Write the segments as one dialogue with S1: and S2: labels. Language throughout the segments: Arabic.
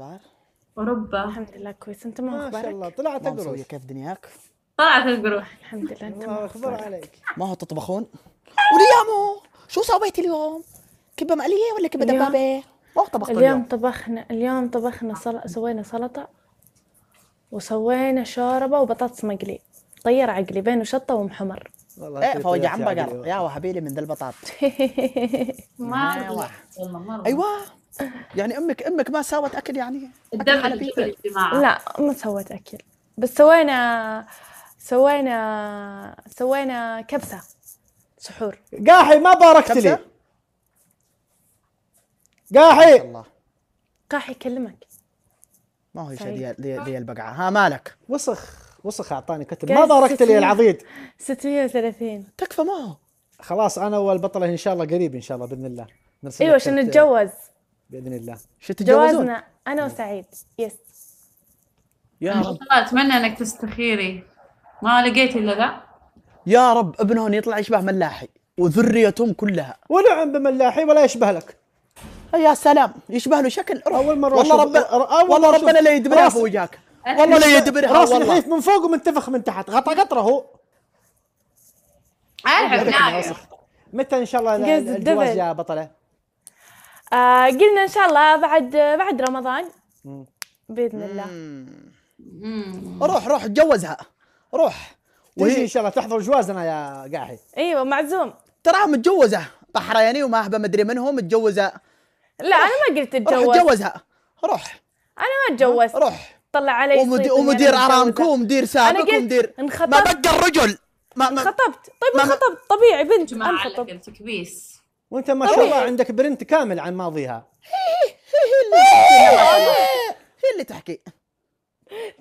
S1: اخبار؟ اوروبا الحمد لله كويس انت ما ما شاء الله طلعت القروح كيف دنياك؟ طلعت القروح الحمد لله انت ما الله اخبار عليك ما هو تطبخون؟ وليامو شو سويتي اليوم- كبه مقليه ولا كبه دبابه ما هو طبخت اليوم اليوم طبخنا اليوم طبخنا سوينا سلطة وسوينا شوربة وبطاطس مقلي طير عقلي بينه شطة ومحمر والله ايه فوجع عم بقر يا وحبيلي من ذا البطاط ما ايوه يعني امك امك ما ساوت اكل يعني لا ما سوت اكل بس سوينا سوينا سوينا كبسه سحور قاحي ما باركت لي قاحي الله قاحي يكلمك ما هو شيء طيب. لي البقعه ها مالك وسخ وسخ اعطاني كتب ما باركت لي العضيد 630 تكفى ما هو خلاص انا والبطله ان شاء الله قريب ان شاء الله باذن الله ايوه عشان نتجوز باذن الله شو تجاوزنا جوازنا انا إيه. وسعيد يس يا رب اتمنى انك تستخيري ما لقيتي الا ذا يا رب ابنهم يطلع يشبه ملاحي وذريتهم كلها ونعم بملاحي ولا يشبه لك يا سلام يشبه له شكل اول مره والله رب والله ربنا لا يدبرها في وجهك والله لا يدبرها راس نحيف من فوق ومنتفخ من تحت غطى قطره هو عارف متى ان شاء الله الجواز يا بطله آه قلنا ان شاء الله بعد بعد رمضان باذن الله روح روح تجوزها روح وهي ان شاء الله تحضر جوازنا يا قاحي ايوه معزوم تراها متجوزه بحريني وماهبه مدري منهم متجوزه لا انا ما قلت اتجوز روح تجوزها روح انا ما اتجوزت روح طلع علي ومدي ومدير ارامكو ومدير سابق ومدير ما بقى الرجل ما ما طيب ما خطبت طبيعي بنت ما انخطبت التكبيس وانت ما شاء الله عندك برنت كامل عن ماضيها هي هي اللي تحكي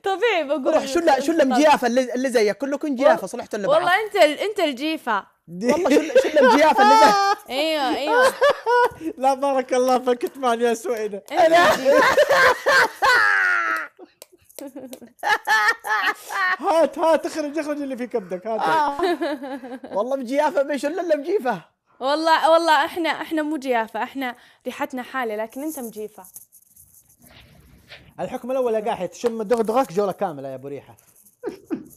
S1: طبيعي بقول روح شله شو المجيافه اللي اللي زيك كلكم جيافه صلحت اللي والله انت انت الجيفه والله شو شو المجيافه اللي زيك ايوه ايوه لا بارك الله فيك الكتمان يا سويدة انا هات هات اخرج اخرج اللي في كبدك هات آه. والله مجيافه مش الا مجيفه والله والله احنا احنا مو جيافه احنا ريحتنا حاله لكن انت مجيفه الحكم الاول يا قاحي تشم دغدغك جوله كامله يا ابو ريحه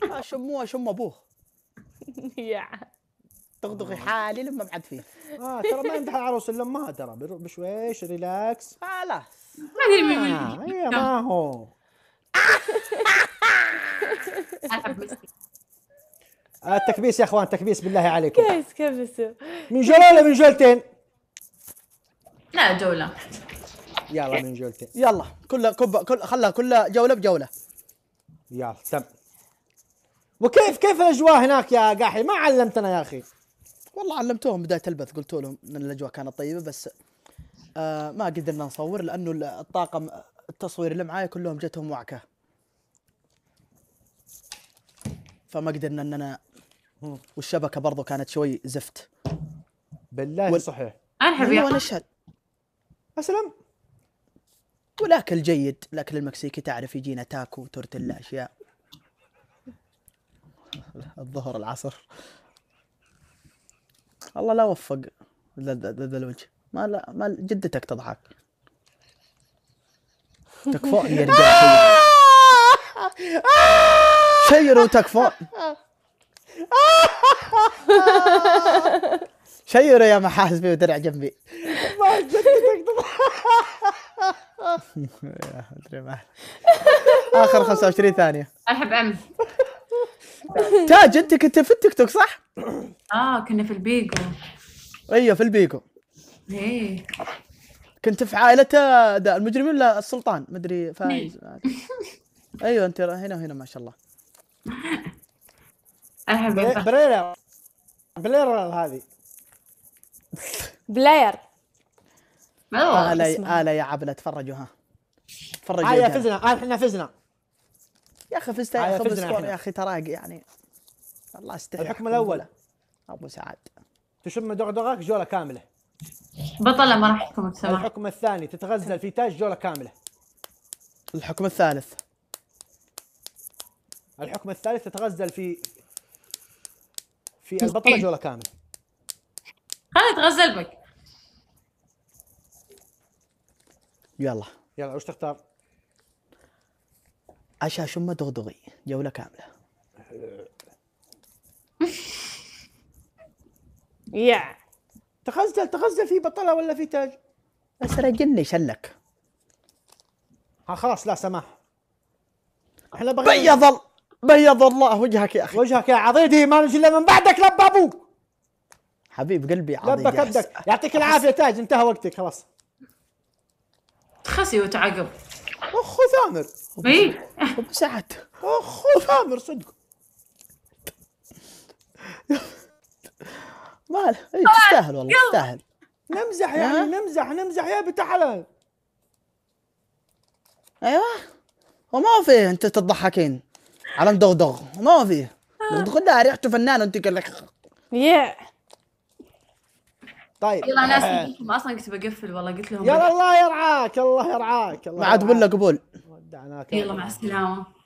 S1: اشموها آه، شم ابوه يا دغدغي حالي لما بعد فيه اه ترى ما يمدح العروس الا ما ترى بشويش ريلاكس خلاص ما هي آه، إيه، ما هو التكبيس آه، يا اخوان تكبيس بالله عليكم كيف كبسوا من جوله ولا من جولتين؟ لا جوله يلا من جولتين يلا كلها كب كل خلها كلها جوله بجوله يلا تم وكيف كيف الاجواء هناك يا قاحي ما علمتنا يا اخي والله علمتوهم بدايه البث قلت لهم ان الاجواء كانت طيبه بس آه ما قدرنا نصور لانه الطاقم التصوير اللي معاي كلهم جتهم وعكه فما قدرنا اننا والشبكه برضو كانت شوي زفت بالله وال... صحيح
S2: انا يا يابا الاشهد
S1: اسلم والاكل جيد الاكل المكسيكي تعرف يجينا تاكو تورتيلا اشياء الظهر العصر الله لا وفق ذا الوجه ما لا ما جدتك تضحك تكفون يا رجال شيروا تكفون شير يا محاسبي ودرع جنبي ما جدتك يا ادري ما اخر 25 ثانيه احب امس تاج انت كنت في التيك توك صح؟ اه كنا في البيجو ايوه في البيجو ايه كنت في عائلة المجرمين ولا السلطان مدري فايز ايوه انت هنا وهنا ما شاء الله احب إيه، بليرة بليرة هذه بلاير آلا آلا يا عبلة تفرجوا ها تفرجوا آية فزنا احنا آية فزنا يا اخي فزت آية يا اخي يا اخي تراك يعني الله يستر الحكم الاول ابو سعد تشم دغدغك جوله كامله بطلة ما راح يحكم بسرعة الحكم الثاني تتغزل في تاج جوله كامله الحكم الثالث الحكم الثالث تتغزل في في البطلة جوله كامله خلي تغزل بك يلا يلا وش تختار؟ عشا شمة دغدغي جولة كاملة يا تغزل تغزل في بطلة ولا في تاج؟ بس رجلني شلك ها خلاص لا سماح احنا بغينا بيض بيض الله وجهك يا اخي وجهك يا عضيدي ما نجي الا من بعدك لبابو حبيب قلبي عظيم لبك قدك يعطيك العافيه تاج انتهى وقتك خلاص تخسي وتعقب اخو ثامر اي سعد اخو ثامر صدق ما اي تستاهل والله تستاهل نمزح يعني نمزح نمزح يا بنت حلال ايوه وما فيه انت تضحكين على مدغدغ وما فيه آه. دغدغ ريحته فنانه انت لك يا طيب يلا انا آه. ما اصلا كنت بقفل والله قلت لهم يلا الله يرعاك الله يرعاك الله ما عاد ولا قبول ودعناك يلا مع السلامه